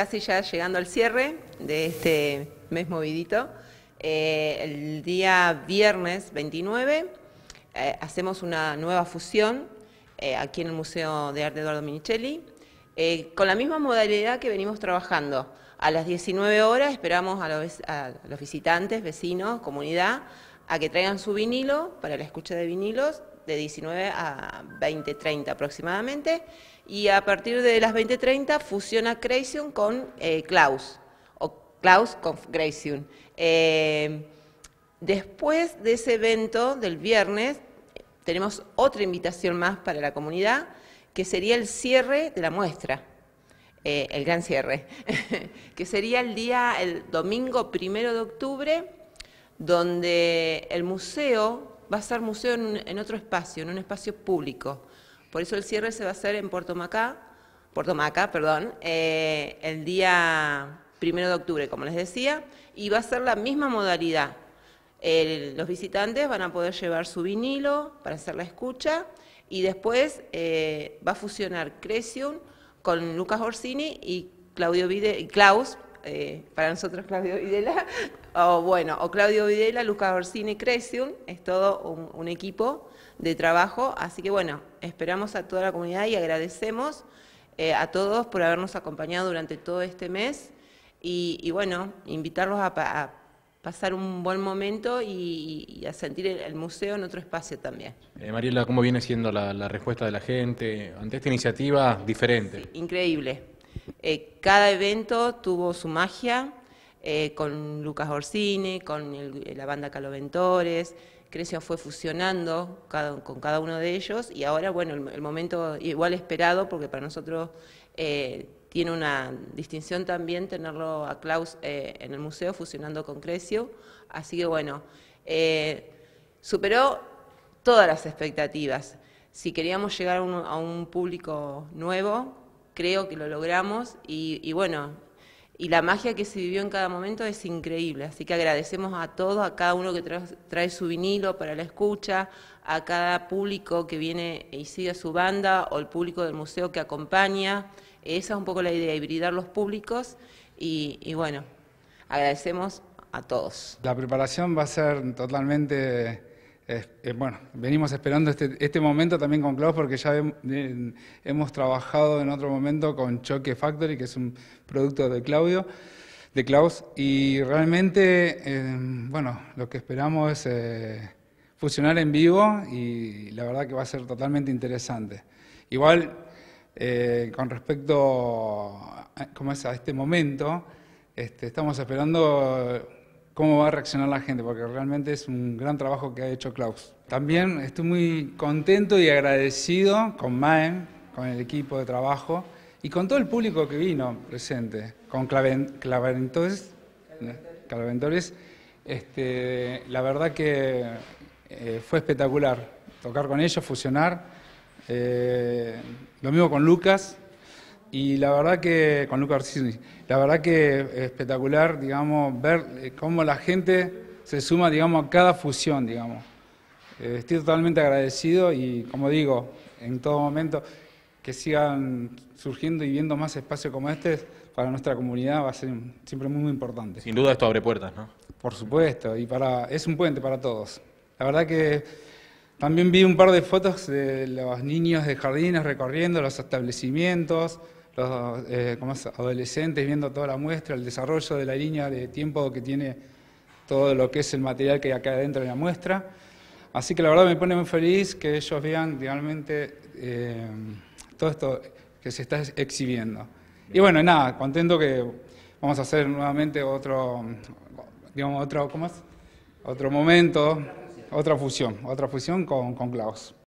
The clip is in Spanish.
Casi ya llegando al cierre de este mes movidito, eh, el día viernes 29 eh, hacemos una nueva fusión eh, aquí en el Museo de Arte Eduardo Minichelli, con la misma modalidad que venimos trabajando. A las 19 horas esperamos a los, a los visitantes, vecinos, comunidad, a que traigan su vinilo para la escucha de vinilos de 19 a 20.30 aproximadamente, y a partir de las 20.30 fusiona Creation con eh, Klaus, o Klaus con Creation. Eh, después de ese evento del viernes, tenemos otra invitación más para la comunidad, que sería el cierre de la muestra. Eh, el gran cierre, que sería el día, el domingo primero de octubre, donde el museo va a ser museo en, otro espacio, en un espacio público. Por eso el cierre se va a hacer en Puerto Macá, Maca, perdón, eh, el día primero de octubre, como les decía, y va a ser la misma modalidad. los visitantes van a poder llevar su vinilo para hacer la escucha y después eh, va a fusionar Cresciun con Lucas Orsini y Claudio Vide, Klaus, eh, para nosotros Claudio Videla, o bueno, o Claudio Videla, Lucas Orsini, Cresium, es todo un, equipo de trabajo, así que bueno, esperamos a toda la comunidad y agradecemos eh, a todos por habernos acompañado durante todo este mes y, bueno, invitarlos a, pasar un buen momento y, a sentir el, museo en otro espacio también. Eh, Mariela, ¿cómo viene siendo la, respuesta de la gente ante esta iniciativa diferente? increíble. Eh, cada evento tuvo su magia, eh, con Lucas Orsini, con eh, la banda Caloventores. Crecio fue fusionando con cada uno de ellos y ahora, bueno, el, momento igual esperado, porque para nosotros eh, tiene una distinción también tenerlo a Klaus en el museo fusionando con Crecio. Así que, bueno, superó todas las expectativas. Si queríamos llegar a un, público nuevo, creo que lo logramos y bueno, y la magia que se vivió en cada momento es increíble. Así que agradecemos a todos, a cada uno que trae, su vinilo para la escucha, a cada público que viene y sigue a su banda o el público del museo que acompaña. Esa es un poco la idea, hibridar los públicos y bueno, agradecemos a todos. La preparación va a ser totalmente bueno, venimos esperando este, este, momento también con Klaus porque ya hemos trabajado en otro momento con Choque Factory, que es un producto de Claudio, de Klaus, y realmente, em, bueno, lo que esperamos es eh, fusionar en vivo y la verdad que va a ser totalmente interesante. Igual, eh, con respecto a, es? este momento, este, estamos esperando cómo va a reaccionar la gente, porque realmente es un gran trabajo que ha hecho Klaus. También estoy muy contento y agradecido con Maen, con el equipo de trabajo y con todo el público que vino presente, con Claventores. Claventores este, la verdad que eh, fue espectacular tocar con ellos, fusionar. Eh, lo mismo con Lucas, y la verdad que, con Lucas la verdad que es espectacular, digamos, ver eh, cómo la gente se suma, digamos, a cada fusión, digamos. Eh, estoy totalmente agradecido y, como digo, en todo momento, que sigan surgiendo y viendo más espacios como este para nuestra comunidad va a ser siempre muy, muy importante. Sin duda esto abre puertas, ¿no? Por supuesto, y para, es un puente para todos. La verdad que también vi un par de fotos de los niños de jardines recorriendo los establecimientos, eh, adolescentes viendo toda la muestra, el desarrollo de la línea de tiempo que tiene todo lo que es el material que hay acá dentro de la muestra. Así que la verdad me pone muy feliz que ellos vean realmente eh, todo esto que se está exhibiendo. Y bueno, nada, contento que vamos a hacer nuevamente otro, digamos, otro, ¿cómo Otro momento, otra fusión, otra fusión con, con Klaus.